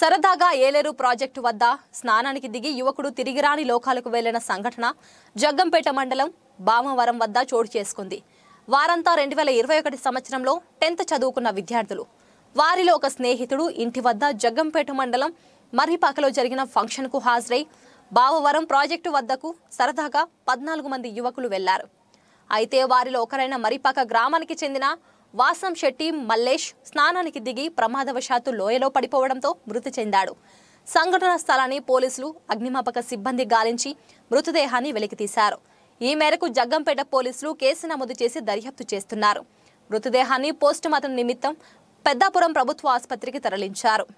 సరదాగా ఏలేరు ప్రాజెక్టు వద్ద స్నానానికి దిగి యువకుడు తిరిగిరాని లోకాలకు వెళ్లిన సంఘటన జగ్గంపేట మండలం భామవరం వద్ద చోటు చేసుకుంది వారంతా రెండు వేల ఇరవై ఒకటి సంవత్సరంలో టెన్త్ చదువుకున్న విద్యార్థులు వారిలో ఒక స్నేహితుడు ఇంటి వద్ద జగ్గంపేట మండలం మర్రిపాకలో జరిగిన ఫంక్షన్కు హాజరై బావవరం ప్రాజెక్టు వద్దకు సరదాగా పద్నాలుగు మంది యువకులు వెళ్లారు అయితే వారిలో ఒకరైన మరిపాక గ్రామానికి చెందిన వాసం శెట్టి మల్లేష్ స్నానానికి దిగి ప్రమాదవశాత్తు లోయలో పడిపోవడంతో మృతి చెందాడు సంఘటన స్థలాన్ని పోలీసులు అగ్నిమాపక సిబ్బంది గాలించి మృతదేహాన్ని వెలికితీశారు ఈ మేరకు జగ్గంపేట పోలీసులు కేసు నమోదు చేసి దర్యాప్తు చేస్తున్నారు మృతదేహాన్ని పోస్టుమార్టం నిమిత్తం పెద్దాపురం ప్రభుత్వ ఆసుపత్రికి తరలించారు